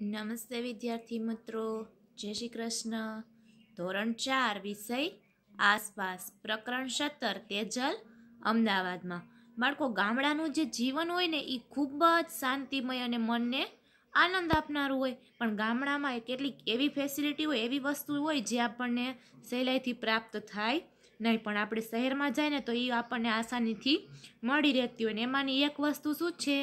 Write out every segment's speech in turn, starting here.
નમસ્તે વિદ્યાર્થી મિત્રો જય શ્રી કૃષ્ણ ધોરણ ચાર વિષય આસપાસ પ્રકરણ સત્તર તેજલ અમદાવાદમાં બાળકો ગામડાનું જે જીવન હોય ને એ ખૂબ જ શાંતિમય અને મનને આનંદ આપનારું હોય પણ ગામડામાં કેટલીક એવી ફેસિલિટી હોય એવી વસ્તુ હોય જે આપણને સહેલાઈથી પ્રાપ્ત થાય નહીં પણ આપણે શહેરમાં જાય ને તો એ આપણને આસાનીથી મળી રહેતી હોય ને એમાંની એક વસ્તુ શું છે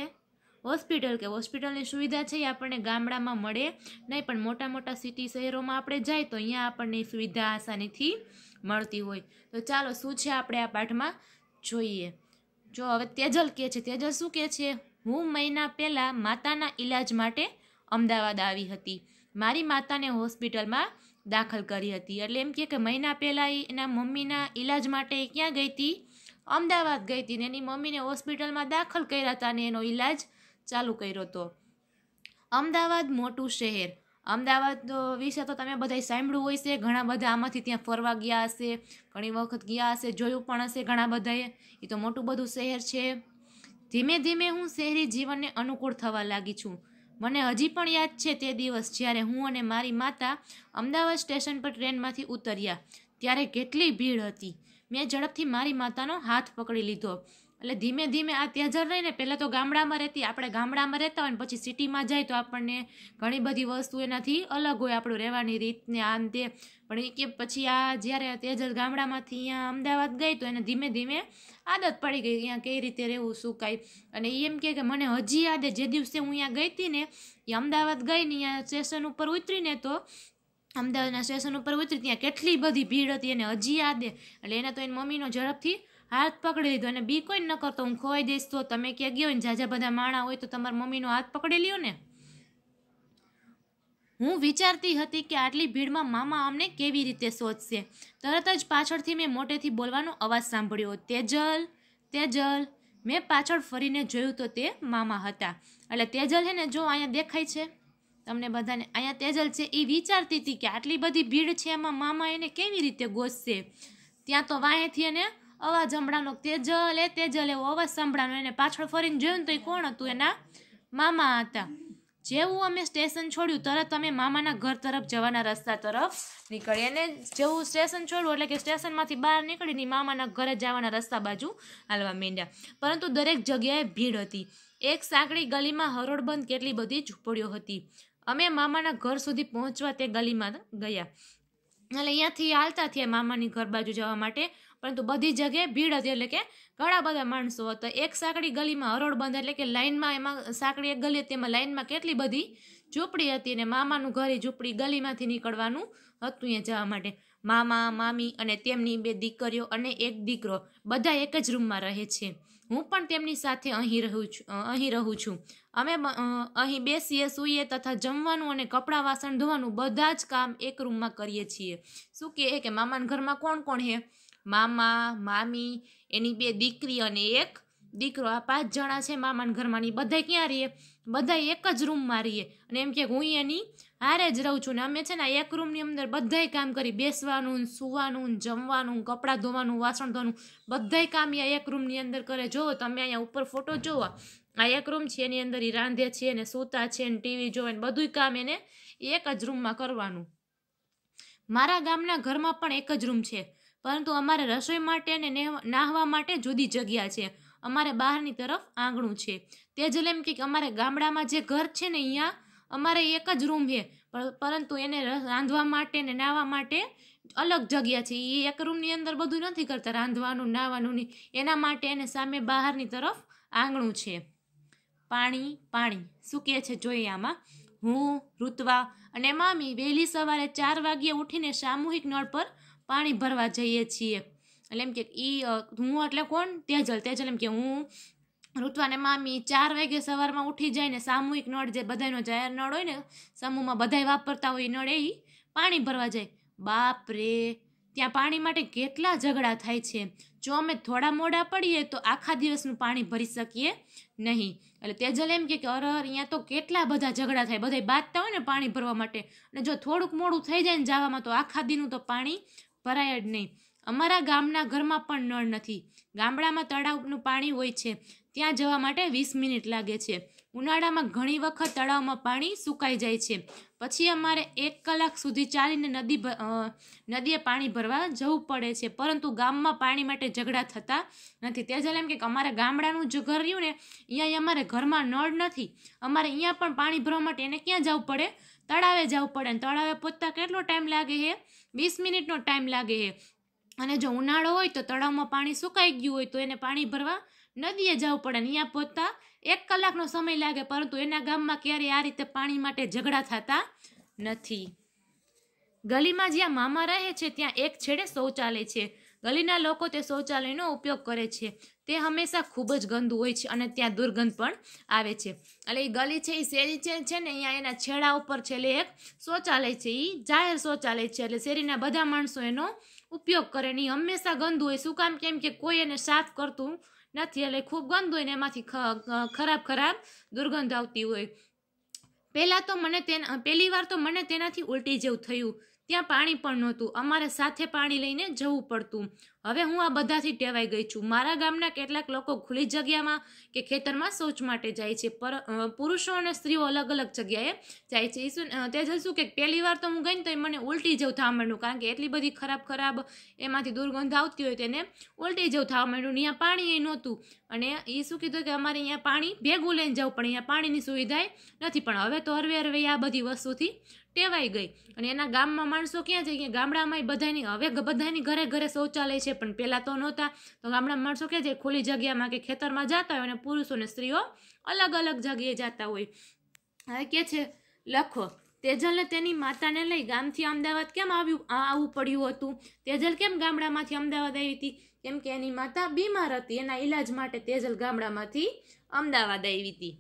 હોસ્પિટલ કે હોસ્પિટલની સુવિધા છે એ આપણને ગામડામાં મળે નહીં પણ મોટા મોટા સિટી શહેરોમાં આપણે જાય તો અહીંયા આપણને સુવિધા આસાનીથી મળતી હોય તો ચાલો શું છે આપણે આ પાઠમાં જોઈએ જો હવે તેજલ કહે છે તેજલ શું કહે છે હું મહિના પહેલાં માતાના ઈલાજ માટે અમદાવાદ આવી હતી મારી માતાને હોસ્પિટલમાં દાખલ કરી હતી એટલે એમ કહે કે મહિના પહેલાં એના મમ્મીના ઈલાજ માટે ક્યાં ગઈ હતી અમદાવાદ ગઈ હતી ને એની મમ્મીને હોસ્પિટલમાં દાખલ કર્યા હતા ને એનો ઈલાજ ચાલુ કર્યો હતો અમદાવાદ મોટું શહેર અમદાવાદ વિશે તો તમે બધા સાંભળ્યું હોય છે ઘણા બધા આમાંથી ત્યાં ફરવા ગયા હશે ઘણી વખત ગયા હશે જોયું પણ હશે ઘણા બધાએ એ તો મોટું બધું શહેર છે ધીમે ધીમે હું શહેરી જીવનને અનુકૂળ થવા લાગી છું મને હજી પણ યાદ છે તે દિવસ જ્યારે હું અને મારી માતા અમદાવાદ સ્ટેશન પર ટ્રેનમાંથી ઉતર્યા ત્યારે કેટલી ભીડ હતી મેં ઝડપથી મારી માતાનો હાથ પકડી લીધો એટલે ધીમે ધીમે આ ત્યજર રહીને પહેલાં તો ગામડામાં રહેતી આપણે ગામડામાં રહેતા હોય ને પછી સિટીમાં જાય તો આપણને ઘણી બધી વસ્તુ એનાથી અલગ હોય આપણું રહેવાની રીતને આ અંતે પણ એ કે પછી આ જ્યારે તેજલ ગામડામાંથી અહીંયા અમદાવાદ ગઈ તો એને ધીમે ધીમે આદત પડી ગઈ અહીંયા કઈ રીતે રહેવું શું કાંઈ અને એ એમ કે મને હજી યાદ જે દિવસે હું અહીંયા ગઈ હતી ને એ અમદાવાદ ગઈ ને અહીંયા સ્ટેશન ઉપર ઉતરીને તો અમદાવાદના સ્ટેશન ઉપર ઉતરી ત્યાં કેટલી બધી ભીડ હતી એને હજી યાદ એટલે એને તો એની મમ્મીનો ઝડપથી હાથ પકડી લીધો અને બી કોઈ ન કરતો હું ખોવાઈ દઈશ તો તમે ક્યાં ગયો ને જાજા બધા માણા હોય તો તમારા મમ્મીનો હાથ પકડી લ્યો ને હું વિચારતી હતી કે આટલી ભીડમાં મામા અમને કેવી રીતે શોધશે તરત જ પાછળથી મેં મોટેથી બોલવાનો અવાજ સાંભળ્યો તેજલ તેજલ મેં પાછળ ફરીને જોયું તો તે મામા હતા એટલે તેજલ હે ને જો અહીંયા દેખાય છે તમને બધાને અહીંયા તેજલ છે એ વિચારતી હતી કે આટલી બધી ભીડ છે એમાં મામા એને કેવી રીતે ગોસશે ત્યાં તો વાંહેથી એને અવાજ સંભળાનો તેજલ એ તેજલ એવો અવાજ સંભળાનો એને પાછળ ફરીને જોયું તો એ કોણ હતું એના મામા હતા જેવું અમે સ્ટેશન છોડ્યું તરત અમે મામાના ઘર તરફ જવાના રસ્તા તરફ નીકળી અને જેવું સ્ટેશન છોડવું એટલે કે સ્ટેશનમાંથી બહાર નીકળીને મામાના ઘરે જવાના રસ્તા બાજુ હાલવા માંડ્યા પરંતુ દરેક જગ્યાએ ભીડ હતી એક સાંકડી ગલીમાં હરોળબંધ કેટલી બધી ઝૂંપડીઓ હતી અમે મામાના ઘર સુધી પહોંચવા તે ગલીમાં ગયા એટલે અહીંયાથી હાલતા થયા મામાની ઘર બાજુ જવા માટે પરંતુ બધી જગ્યાએ ભીડ હતી એટલે કે ઘણા બધા માણસો હતા એક સાંકડી ગલીમાં હરોળ બંધ એટલે કે લાઇનમાં એમાં સાંકડી એક ગલી હતી એમાં લાઇનમાં કેટલી બધી ઝૂંપડી હતી અને મામાનું ઘર એ ઝૂંપડી ગલીમાંથી નીકળવાનું હતું એ જવા માટે મામા મામી અને તેમની બે દીકરીઓ અને એક દીકરો બધા એક જ રૂમમાં રહે છે હું પણ તેમની સાથે અહીં રહું છું અહીં રહું છું અમે અહીં બેસીએ સૂઈએ તથા જમવાનું અને કપડાં વાસણ ધોવાનું બધા જ કામ એક રૂમમાં કરીએ છીએ શું કહે કે મામાના ઘરમાં કોણ કોણ છે મામા મામી એની બે દીકરી અને એક દીકરો આ પાંચ જણા છે મામાના ઘરમાં બધા ક્યાં રહીએ બધા એક જ રૂમમાં રહીએ અને એમ કે હું એની હારે જ રહું છું ને અમે છે ને એક રૂમની અંદર બધાય કામ કરી બેસવાનું સુવાનું ને જમવાનું કપડાં ધોવાનું વાસણ ધોવાનું બધાય કામ અહીંયા એક રૂમની અંદર કરે જો તમે અહીંયા ઉપર ફોટો જોવા આ એક રૂમ છે એની અંદર એ રાંધે છે ને સૂતા છે ને ટીવી જોવે ને બધું કામ એને એક જ રૂમમાં કરવાનું મારા ગામના ઘરમાં પણ એક જ રૂમ છે પરંતુ અમારે રસોઈ માટે ને નાહવા માટે જુદી જગ્યા છે અમારે બહારની તરફ આંગણું છે તે જ એમ કે અમારે ગામડામાં જે ઘર છે ને અહીંયા અમારે એક જ રૂમ છે પરંતુ એને રાંધવા માટે ને નાહવા માટે અલગ જગ્યા છે એ એક રૂમની અંદર બધું નથી કરતા રાંધવાનું નાહવાનું નહીં એના માટે એને સામે બહારની તરફ આંગણું છે પાણી પાણી શું કહે છે જોઈએ આમાં હું ઋતવા અને મામી વહેલી સવારે ચાર વાગ્યે ઉઠીને સામૂહિક નળ પર પાણી ભરવા જઈએ છીએ એટલે એમ કે એ હું એટલે કોણ તેજલ તેજલ એમ કે હું ઋતુ અને મામી ચાર વાગે સવારમાં ઉઠી જાય ને સામૂહિક નળ જે બધાનો જાહેર નળ હોય ને સમૂહમાં બધાય વાપરતા હોય એ નળ એ પાણી ભરવા જાય બાપ રે ત્યાં પાણી માટે કેટલા ઝઘડા થાય છે જો અમે થોડા મોડા પડીએ તો આખા દિવસનું પાણી ભરી શકીએ નહીં એટલે તેજલ એમ કે અરે અહીંયા તો કેટલા બધા ઝઘડા થાય બધા બાજતા હોય ને પાણી ભરવા માટે અને જો થોડુંક મોડું થઈ જાય ને જવામાં તો આખા દીનું તો પાણી ભરાય જ નહીં અમારા ગામના ઘરમાં પણ નળ નથી ગામડામાં તળાવનું પાણી હોય છે ત્યાં જવા માટે વીસ મિનિટ લાગે છે ઉનાળામાં ઘણી વખત તળાવમાં પાણી સુકાઈ જાય છે પછી અમારે એક કલાક સુધી ચાલીને નદી નદીએ પાણી ભરવા જવું પડે છે પરંતુ ગામમાં પાણી માટે ઝઘડા થતા નથી તે જ્યારે એમ કે અમારા ગામડાનું જે ઘર રહ્યું ને અહીંયા અમારે ઘરમાં નળ નથી અમારે અહીંયા પણ પાણી ભરવા માટે એને ક્યાં જવું પડે તળાવે જવું પડે તળાવે પહોંચતા કેટલો ટાઈમ લાગે છે વીસ મિનિટનો ટાઈમ લાગે છે અને જો ઉનાળો હોય તો તળાવમાં પાણી સુકાઈ ગયું હોય તો એને પાણી ભરવા નદીએ જવું પડે ને અહીંયા પહોંચતા એક કલાકનો સમય લાગે પરંતુ એના ગામમાં ક્યારેય આ રીતે પાણી માટે ઝઘડા થતા નથી ગલીમાં જ્યાં મામા રહે છે ત્યાં એક છેડે શૌચાલય છે ગલીના લોકો તે શૌચાલયનો ઉપયોગ કરે છે તે હંમેશા ખૂબ જ ગંદુ હોય છે અને ત્યાં દુર્ગંધ પણ આવે છે એટલે એ ગલી છે એ શેરી છે ને અહીંયા એના છેડા ઉપર છેલ્લે એક શૌચાલય છે એ જાહેર શૌચાલય છે એટલે શેરીના બધા માણસો એનો ઉપયોગ કરે નહીં હંમેશા ગંદુ હોય શું કામ કેમ કે કોઈ એને સાફ કરતું નથી એટલે ખૂબ ગંદુ હોય ને એમાંથી ખરાબ ખરાબ દુર્ગંધ આવતી હોય પહેલાં તો મને તેના પહેલી વાર તો મને તેનાથી ઉલટી જેવું થયું ત્યાં પાણી પણ નહોતું અમારે સાથે પાણી લઈને જવું પડતું હવે હું આ બધાથી ટેવાઈ ગઈ છું મારા ગામના કેટલાક લોકો ખુલ્લી જગ્યામાં કે ખેતરમાં શૌચ માટે જાય છે પર પુરુષો અને સ્ત્રીઓ અલગ અલગ જગ્યાએ જાય છે તેજલ શું કે પહેલી વાર તો હું ગઈ ને તો મને ઉલટી જેવું થવા માંડ્યું કારણ કે એટલી બધી ખરાબ ખરાબ એમાંથી દુર્ગંધ આવતી હોય તેને ઉલટી જેવું થવા માંડ્યું અહીંયા પાણી એ નહોતું અને એ શું કીધું કે અમારે અહીંયા પાણી ભેગું લઈને જવું પણ અહીંયા પાણીની સુવિધા નથી પણ હવે તો હરવે હરવે આ બધી વસ્તુથી ટેવાઈ ગઈ અને એના ગામમાં માણસો ક્યાં જઈ ગયા ગામડામાં બધાની હવે બધાની ઘરે ઘરે શૌચાલય છે પણ પહેલાં તો નહોતા તો ગામડામાં માણસો ક્યાં જાય ખુલ્લી જગ્યામાં કે ખેતરમાં જતા હોય અને પુરુષો અને સ્ત્રીઓ અલગ અલગ જગ્યાએ જતા હોય હવે કે છે લખો તેજલને તેની માતાને લઈ ગામથી અમદાવાદ કેમ આવ્યું આવવું પડ્યું હતું તેજલ કેમ ગામડામાંથી અમદાવાદ આવી હતી કેમ કે એની માતા બીમાર હતી એના ઈલાજ માટે તેજલ ગામડામાંથી અમદાવાદ આવી હતી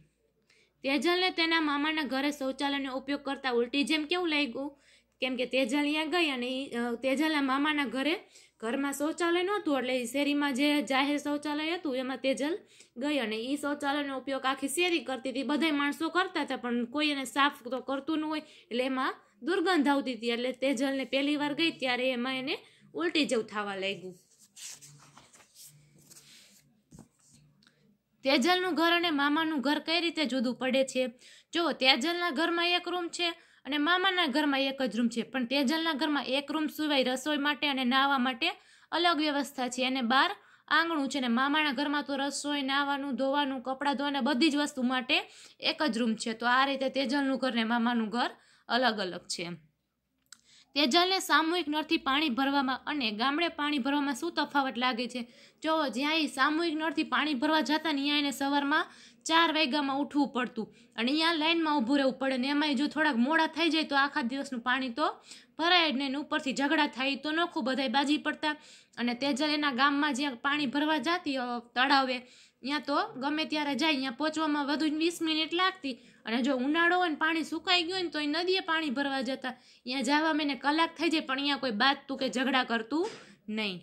તેજલને તેના મામાના ઘરે શૌચાલયનો ઉપયોગ કરતા ઉલટી જેમ કેવું લાગ્યું કેમ કે તેજલ અહીંયા ગઈ અને તેજલના મામાના ઘરે ઘરમાં શૌચાલય નહોતું એટલે શેરીમાં જે જાહેર શૌચાલય હતું એમાં તેજલ ગઈ અને એ શૌચાલયનો ઉપયોગ આખી શેરી કરતી હતી બધા માણસો કરતા હતા પણ કોઈ એને સાફ તો કરતું ન હોય એટલે એમાં દુર્ગંધ આવતી હતી એટલે તેજલને પહેલી વાર ગઈ ત્યારે એમાં એને ઉલટી જેવું થવા લાગ્યું તેજલનું ઘર અને મામાનું ઘર કઈ રીતે જુદું પડે છે જો તેજલના ઘરમાં એક રૂમ છે અને મામાના ઘરમાં એક જ રૂમ છે પણ તેજલના ઘરમાં એક રૂમ સિવાય રસોઈ માટે અને નાહવા માટે અલગ વ્યવસ્થા છે અને બહાર આંગણું છે અને મામાના ઘરમાં તો રસોઈ નાહવાનું ધોવાનું કપડાં ધોવાને બધી જ વસ્તુ માટે એક જ રૂમ છે તો આ રીતે તેજલનું ઘર ને મામાનું ઘર અલગ અલગ છે તેજલને સામૂહિક નળથી પાણી ભરવામાં અને ગામડે પાણી ભરવામાં શું તફાવત લાગે છે જો જ્યાં એ સામૂહિક નળથી પાણી ભરવા જતા ને અહીંયા એને સવારમાં ચાર વાગ્યામાં ઉઠવું પડતું અને અહીંયા લાઇનમાં ઊભું રહેવું પડે ને એમાં જો થોડાક મોડા થઈ જાય તો આખા દિવસનું પાણી તો ભરાય જ નહીં ઉપરથી ઝઘડા થાય તો નોખું બધાય બાજી પડતા અને તેજલ એના ગામમાં જ્યાં પાણી ભરવા જતી તળાવે ત્યાં તો ગમે ત્યારે જાય ત્યાં પહોંચવામાં વધુ વીસ મિનિટ લાગતી અને જો ઉનાળો હોય ને પાણી સુકાઈ ગયું હોય ને તો એ નદીએ પાણી ભરવા જતા અહીંયા જવા મેને કલાક થઈ જાય પણ અહીંયા કોઈ બાત તું કે ઝઘડા કરતું નહીં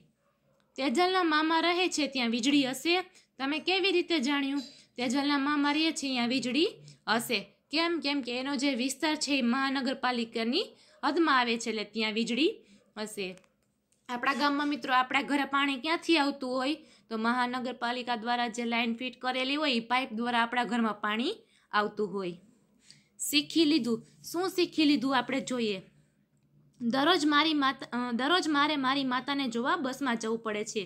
તેજલના મામા રહે છે ત્યાં વીજળી હશે તમે કેવી રીતે જાણ્યું તેજલના મામા રહે છે અહીંયા વીજળી હશે કેમ કેમ કે એનો જે વિસ્તાર છે એ મહાનગરપાલિકાની હદમાં આવે છે એટલે ત્યાં વીજળી હશે આપણા ગામમાં મિત્રો આપણા ઘરે પાણી ક્યાંથી આવતું હોય તો મહાનગરપાલિકા દ્વારા જે લાઇન ફિટ કરેલી હોય એ પાઇપ દ્વારા આપણા ઘરમાં પાણી આવતું હોય શીખી લીધું શું શીખી લીધું આપણે જોઈએ દરરોજ મારી માતા દરરોજ મારે મારી માતાને જોવા બસમાં જવું પડે છે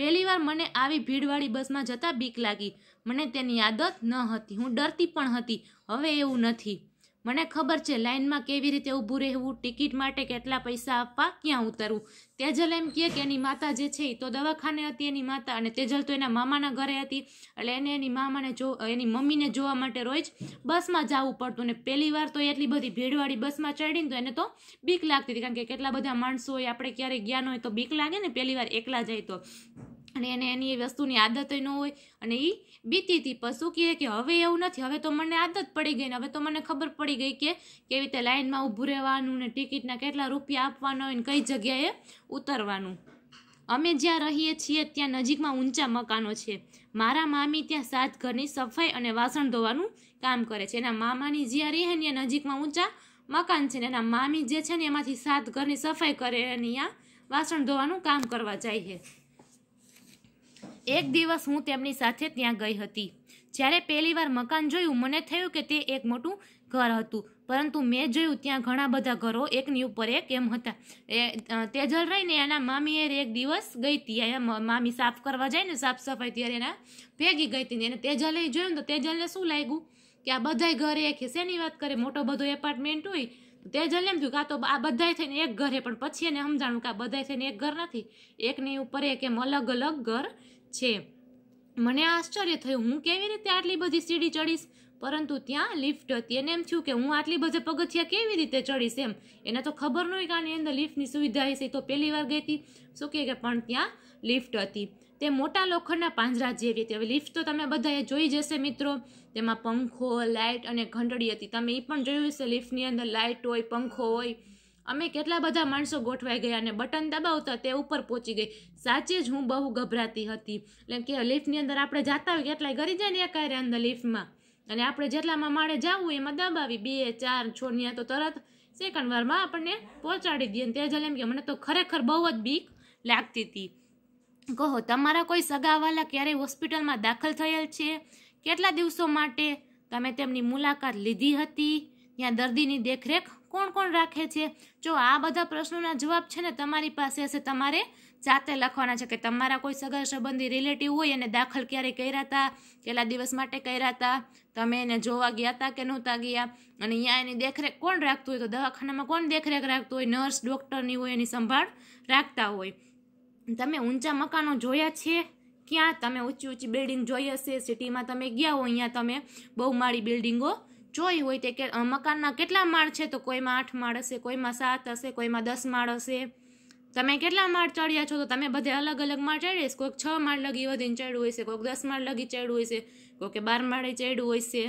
પહેલીવાર મને આવી ભીડવાળી બસમાં જતાં બીક લાગી મને તેની આદત ન હતી હું ડરતી પણ હતી હવે એવું નથી મને ખબર છે લાઇનમાં કેવી રીતે ઊભું રહેવું ટિકિટ માટે કેટલા પૈસા આપવા ક્યાં ઉતરવું તેજલ એમ કહે કે એની માતા જે છે એ તો દવાખાને હતી એની માતા અને તેજલ તો એના મામાના ઘરે હતી એટલે એને એની મામાને જો એની મમ્મીને જોવા માટે રોજ બસમાં જવું પડતું ને પહેલી વાર તો એટલી બધી ભીડવાળી બસમાં ચડીને તો એને તો બીક લાગતી હતી કારણ કે કેટલા બધા માણસો હોય આપણે ક્યારેય ગયા હોય તો બીક લાગે ને પહેલી વાર એકલા જાય તો અને એને એની એ વસ્તુની આદત ન હોય અને એ બીતી હતી પશુ કહે કે હવે એવું નથી હવે તો મને આદત પડી ગઈ ને હવે તો મને ખબર પડી ગઈ કે કેવી રીતે લાઇનમાં ઊભું રહેવાનું ને ટિકિટના કેટલા રૂપિયા આપવાના હોય ને કઈ જગ્યાએ ઉતરવાનું અમે જ્યાં રહીએ છીએ ત્યાં નજીકમાં ઊંચા મકાનો છે મારા મામી ત્યાં સાત ઘરની સફાઈ અને વાસણ ધોવાનું કામ કરે છે એના મામાની જ્યાં રહે ને નજીકમાં ઊંચા મકાન છે ને એના મામી જે છે ને એમાંથી સાત ઘરની સફાઈ કરે અને ત્યાં વાસણ ધોવાનું કામ કરવા જાય છે એક દિવસ હું તેમની સાથે ત્યાં ગઈ હતી જ્યારે પહેલીવાર મકાન જોયું મને થયું કે તે એક મોટું ઘર હતું પરંતુ મેં જોયું ત્યાં ઘણા બધા ઘરો એકની ઉપર એક એમ હતા એ તેજલ રહીને એના મામીએ એક દિવસ ગઈ હતી અહીંયા મામી સાફ કરવા જાય ને સાફ સફાઈ ત્યારે એના ભેગી ગઈ હતી એને તેજલે જોયું ને તો તેજલને શું લાગ્યું કે આ બધાય ઘરે એક શેની વાત કરે મોટો બધો એપાર્ટમેન્ટ હોય તેજલ એમ થયું કે આ તો આ બધાય થઈને એક ઘરે પણ પછી એને સમજાણું કે આ બધા થઈને એક ઘર નથી એકની ઉપર એક એમ અલગ અલગ ઘર છે મને આશ્ચર્ય થયું હું કેવી રીતે આટલી બધી સીડી ચડીશ પરંતુ ત્યાં લિફ્ટ હતી એને એમ થયું કે હું આટલી બધે પગથિયા કેવી રીતે ચડીશ એમ એને તો ખબર નહીં કારણ એની અંદર લિફ્ટની સુવિધા હશે તો પહેલી વાર ગઈ હતી શું કહે કે પણ ત્યાં લિફ્ટ હતી તે મોટા લોખંડના પાંજરા જેવી હતી હવે લિફ્ટ તો તમે બધાએ જોઈ જશે મિત્રો તેમાં પંખો લાઇટ અને ઘંટડી હતી તમે એ પણ જોયું હશે લિફ્ટની અંદર લાઇટ હોય પંખો હોય અમે કેટલા બધા માણસો ગોઠવાઈ ગયા અને બટન દબાવતા તે ઉપર પહોંચી ગઈ સાચે જ હું બહુ ગભરાતી હતી એટલે કે લિફ્ટની અંદર આપણે જાતા હોય કેટલાય ગરી જાય ને એકાયરે અંદર લિફ્ટમાં અને આપણે જેટલામાં માળે જવું એમાં દબાવી બે ચાર છોડની તો તરત સેકન્ડ વારમાં આપણને પહોંચાડી દઈએ તે જ એમ કે મને તો ખરેખર બહુ જ બીક લાગતી હતી કહો તમારા કોઈ સગાવાલા ક્યારેય હોસ્પિટલમાં દાખલ થયેલ છે કેટલા દિવસો માટે તમે તેમની મુલાકાત લીધી હતી ત્યાં દર્દીની દેખરેખ કોણ કોણ રાખે છે જો આ બધા પ્રશ્નોના જવાબ છે ને તમારી પાસે હશે તમારે જાતે લખવાના છે કે તમારા કોઈ સગા સંબંધી રિલેટિવ હોય એને દાખલ ક્યારે કર્યા હતા કેટલા દિવસ માટે કર્યા હતા તમે એને જોવા ગયા હતા કે નહોતા ગયા અને અહીંયા એની દેખરેખ કોણ રાખતું હોય તો દવાખાનામાં કોણ દેખરેખ રાખતું હોય નર્સ ડૉક્ટરની હોય એની સંભાળ રાખતા હોય તમે ઊંચા મકાનો જોયા છે ક્યાં તમે ઊંચી ઊંચી બિલ્ડિંગ જોઈ હશે સિટીમાં તમે ગયા હોય અહીંયા તમે બહુ માળી બિલ્ડિંગો જોઈ હોય તે કે મકાનમાં કેટલા માળ છે તો કોઈમાં આઠ માળ હશે કોઈમાં સાત હશે કોઈમાં દસ માળ હશે તમે કેટલા માળ ચડ્યા છો તો તમે બધે અલગ અલગ માળ ચડ્યા છે કોઈક છ માળ લગી વધીને ચડ્યું હોય છે કોઈક દસ માળ લગી ચડ્યું હોય છે કોઈકે બાર માળે ચડ્યું હોય છે